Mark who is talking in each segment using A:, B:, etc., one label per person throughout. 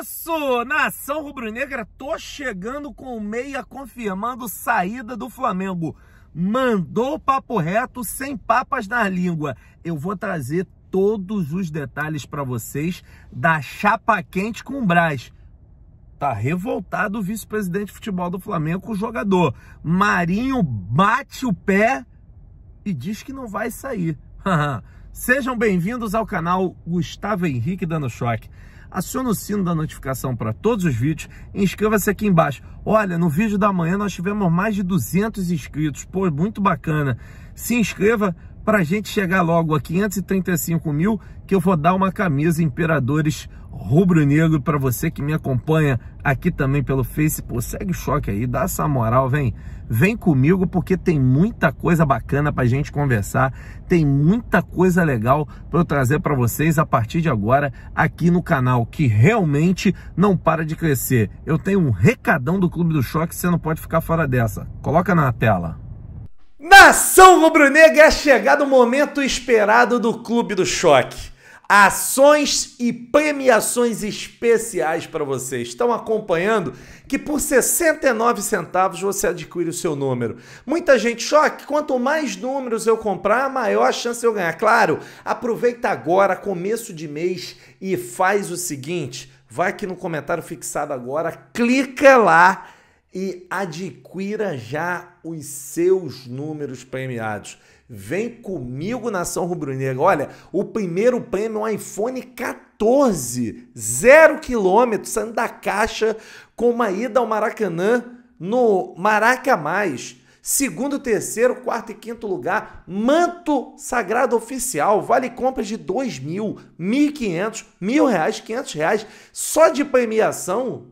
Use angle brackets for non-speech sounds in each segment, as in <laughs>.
A: isso, nação rubro-negra, tô chegando com o meia confirmando saída do Flamengo. Mandou papo reto, sem papas na língua. Eu vou trazer todos os detalhes para vocês da chapa quente com o Braz. Tá revoltado o vice-presidente de futebol do Flamengo com o jogador. Marinho bate o pé e diz que não vai sair. <laughs> Sejam bem-vindos ao canal Gustavo Henrique Dando Choque aciona o sino da notificação para todos os vídeos e inscreva-se aqui embaixo. Olha, no vídeo da manhã nós tivemos mais de 200 inscritos, pô, muito bacana. Se inscreva para a gente chegar logo a 535 mil, que eu vou dar uma camisa Imperadores Rubro-Negro para você que me acompanha aqui também pelo Facebook. Segue o choque aí, dá essa moral, vem. Vem comigo porque tem muita coisa bacana para a gente conversar, tem muita coisa legal para eu trazer para vocês a partir de agora aqui no canal que realmente não para de crescer. Eu tenho um recadão do Clube do Choque, você não pode ficar fora dessa. Coloca na tela. Nação rubro-negra é chegado o momento esperado do Clube do Choque. Ações e premiações especiais para vocês. Estão acompanhando que por 69 centavos você adquire o seu número. Muita gente choque, quanto mais números eu comprar, maior a chance eu ganhar. Claro, aproveita agora, começo de mês e faz o seguinte, vai aqui no comentário fixado agora, clica lá e adquira já os seus números premiados. Vem comigo, Nação Rubro-Negra. Olha, o primeiro prêmio é um iPhone 14, zero quilômetro, saindo da caixa com uma ida ao Maracanã no Maraca Mais. Segundo, terceiro, quarto e quinto lugar, manto sagrado oficial, vale compras de dois mil, mil 1.500, quinhentos, mil reais, quinhentos reais, só de premiação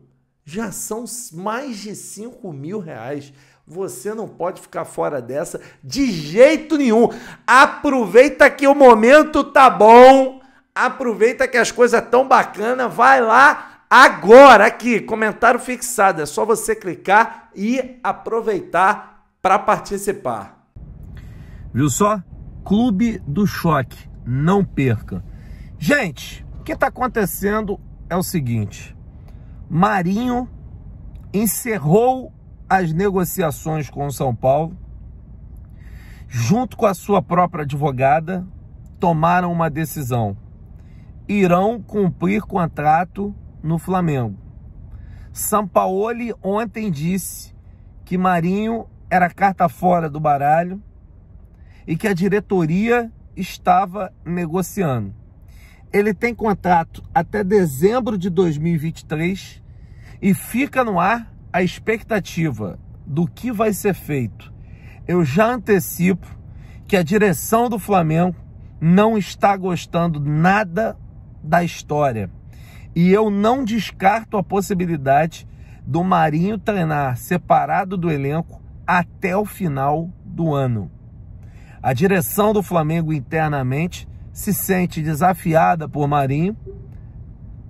A: já são mais de 5 mil reais. Você não pode ficar fora dessa de jeito nenhum. Aproveita que o momento tá bom. Aproveita que as coisas tão bacana. Vai lá agora aqui, comentário fixado. É só você clicar e aproveitar para participar. Viu só? Clube do Choque. Não perca. Gente, o que está acontecendo é o seguinte. Marinho encerrou as negociações com o São Paulo, junto com a sua própria advogada, tomaram uma decisão. Irão cumprir contrato no Flamengo. Sampaoli ontem disse que Marinho era carta fora do baralho e que a diretoria estava negociando ele tem contrato até dezembro de 2023 e fica no ar a expectativa do que vai ser feito. Eu já antecipo que a direção do Flamengo não está gostando nada da história. E eu não descarto a possibilidade do Marinho treinar separado do elenco até o final do ano. A direção do Flamengo internamente se sente desafiada por Marinho,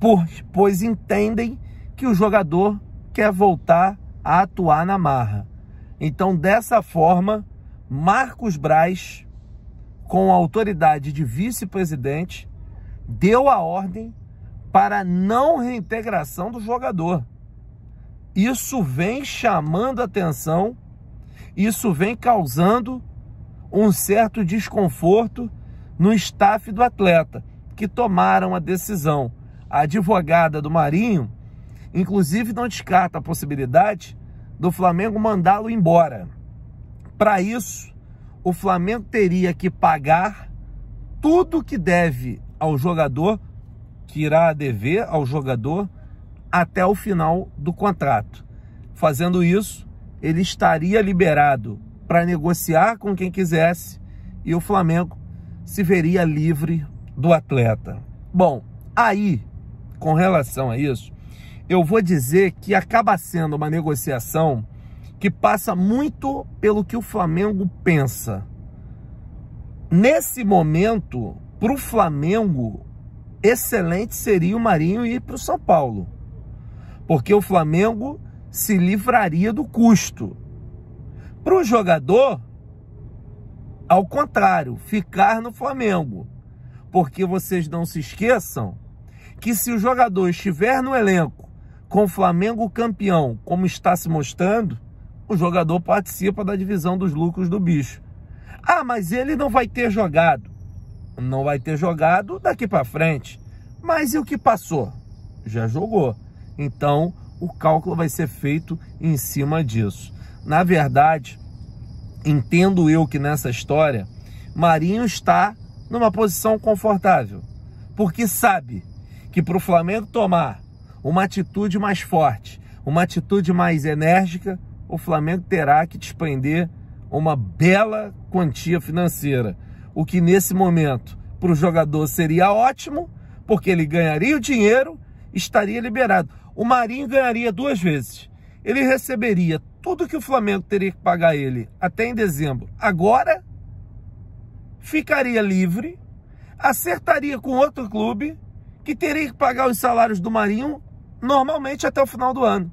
A: por, pois entendem que o jogador quer voltar a atuar na marra. Então, dessa forma, Marcos Braz, com a autoridade de vice-presidente, deu a ordem para não reintegração do jogador. Isso vem chamando atenção, isso vem causando um certo desconforto no staff do atleta, que tomaram a decisão. A advogada do Marinho, inclusive, não descarta a possibilidade do Flamengo mandá-lo embora. Para isso, o Flamengo teria que pagar tudo que deve ao jogador, que irá dever ao jogador, até o final do contrato. Fazendo isso, ele estaria liberado para negociar com quem quisesse e o Flamengo se veria livre do atleta. Bom, aí, com relação a isso, eu vou dizer que acaba sendo uma negociação que passa muito pelo que o Flamengo pensa. Nesse momento, para o Flamengo, excelente seria o Marinho ir para o São Paulo, porque o Flamengo se livraria do custo. Para o jogador, ao contrário, ficar no Flamengo. Porque vocês não se esqueçam que se o jogador estiver no elenco com o Flamengo campeão, como está se mostrando, o jogador participa da divisão dos lucros do bicho. Ah, mas ele não vai ter jogado. Não vai ter jogado daqui para frente. Mas e o que passou? Já jogou. Então, o cálculo vai ser feito em cima disso. Na verdade, entendo eu que nessa história, Marinho está numa posição confortável, porque sabe que para o Flamengo tomar uma atitude mais forte, uma atitude mais enérgica, o Flamengo terá que despender uma bela quantia financeira. O que nesse momento para o jogador seria ótimo, porque ele ganharia o dinheiro, estaria liberado. O Marinho ganharia duas vezes. Ele receberia tudo que o Flamengo teria que pagar ele até em dezembro, agora ficaria livre, acertaria com outro clube que teria que pagar os salários do Marinho normalmente até o final do ano.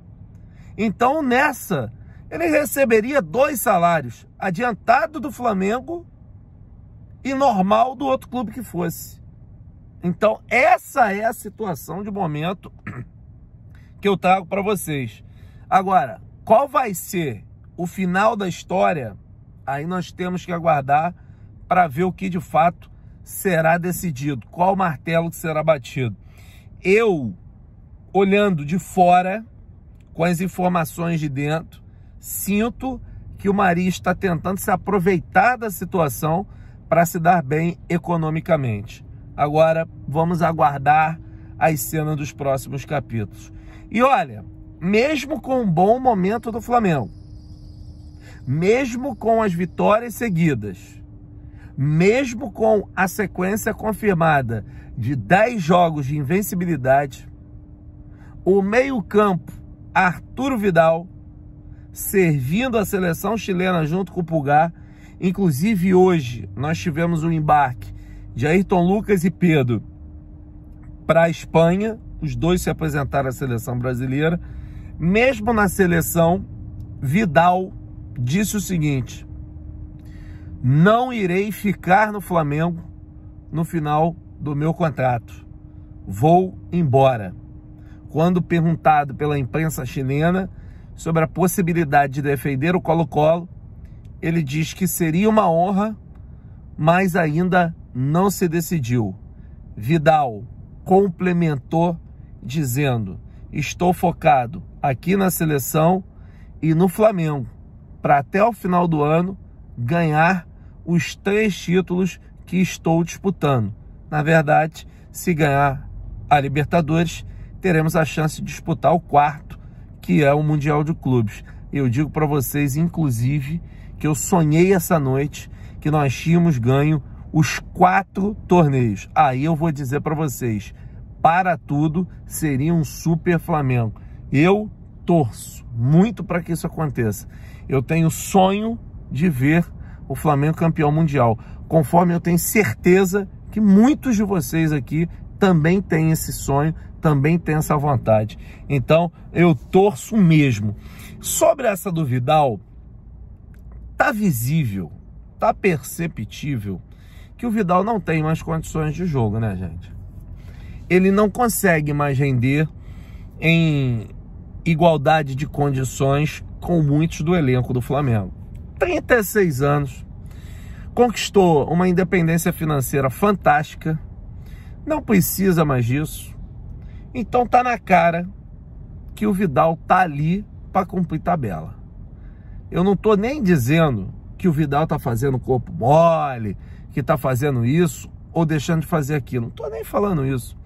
A: Então, nessa, ele receberia dois salários, adiantado do Flamengo e normal do outro clube que fosse. Então, essa é a situação de momento <clears throat> que eu trago para vocês. Agora, qual vai ser o final da história? Aí nós temos que aguardar para ver o que de fato será decidido, qual martelo que será batido. Eu, olhando de fora, com as informações de dentro, sinto que o Maria está tentando se aproveitar da situação para se dar bem economicamente. Agora vamos aguardar as cenas dos próximos capítulos. E olha, mesmo com um bom momento do Flamengo, mesmo com as vitórias seguidas, mesmo com a sequência confirmada de 10 jogos de invencibilidade, o meio-campo Arturo Vidal, servindo a seleção chilena junto com o Pulgar, inclusive hoje nós tivemos um embarque de Ayrton Lucas e Pedro para a Espanha, os dois se apresentaram à seleção brasileira. Mesmo na seleção, Vidal disse o seguinte: não irei ficar no Flamengo no final do meu contrato. Vou embora. Quando perguntado pela imprensa chilena sobre a possibilidade de defender o Colo-Colo, ele diz que seria uma honra, mas ainda não se decidiu. Vidal complementou dizendo: Estou focado aqui na seleção e no Flamengo, para até o final do ano ganhar os três títulos que estou disputando. Na verdade, se ganhar a Libertadores, teremos a chance de disputar o quarto, que é o Mundial de Clubes. Eu digo para vocês, inclusive, que eu sonhei essa noite que nós tínhamos ganho os quatro torneios. Aí eu vou dizer para vocês, para tudo seria um super Flamengo. Eu torço muito para que isso aconteça. Eu tenho sonho de ver o Flamengo campeão mundial, conforme eu tenho certeza que muitos de vocês aqui também têm esse sonho, também tem essa vontade. Então, eu torço mesmo. Sobre essa do Vidal, tá visível, tá perceptível que o Vidal não tem mais condições de jogo, né, gente? Ele não consegue mais render em igualdade de condições com muitos do elenco do Flamengo. 36 anos, conquistou uma independência financeira fantástica, não precisa mais disso. Então tá na cara que o Vidal tá ali para cumprir tabela. Eu não tô nem dizendo que o Vidal tá fazendo corpo mole, que tá fazendo isso ou deixando de fazer aquilo. Não tô nem falando isso.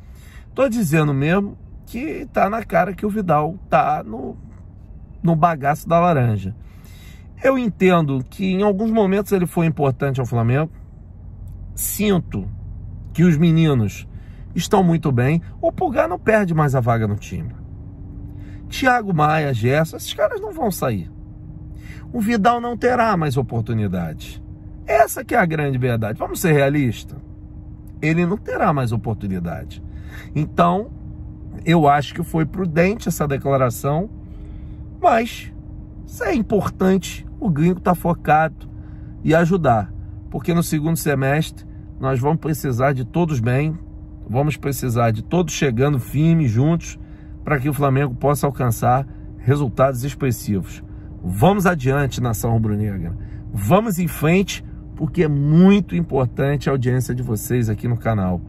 A: Tô dizendo mesmo que tá na cara que o Vidal tá no, no bagaço da laranja. Eu entendo que em alguns momentos ele foi importante ao Flamengo. Sinto que os meninos estão muito bem. O Pulgar não perde mais a vaga no time. Thiago Maia, Gerson, esses caras não vão sair. O Vidal não terá mais oportunidade. Essa que é a grande verdade. Vamos ser realistas. Ele não terá mais oportunidade. Então, eu acho que foi prudente essa declaração, mas isso é importante o gringo estar tá focado e ajudar, porque no segundo semestre nós vamos precisar de todos bem, vamos precisar de todos chegando firmes juntos para que o Flamengo possa alcançar resultados expressivos. Vamos adiante, nação rubro-negra. Vamos em frente, porque é muito importante a audiência de vocês aqui no canal.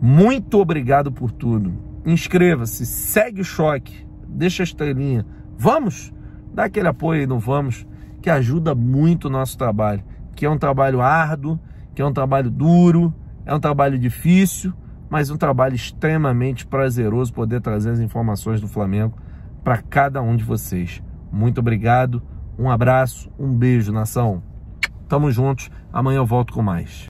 A: Muito obrigado por tudo. Inscreva-se, segue o choque, deixa a estrelinha. Vamos? Dá aquele apoio aí no Vamos, que ajuda muito o nosso trabalho, que é um trabalho árduo, que é um trabalho duro, é um trabalho difícil, mas um trabalho extremamente prazeroso poder trazer as informações do Flamengo para cada um de vocês. Muito obrigado, um abraço, um beijo, nação. Tamo juntos, amanhã eu volto com mais.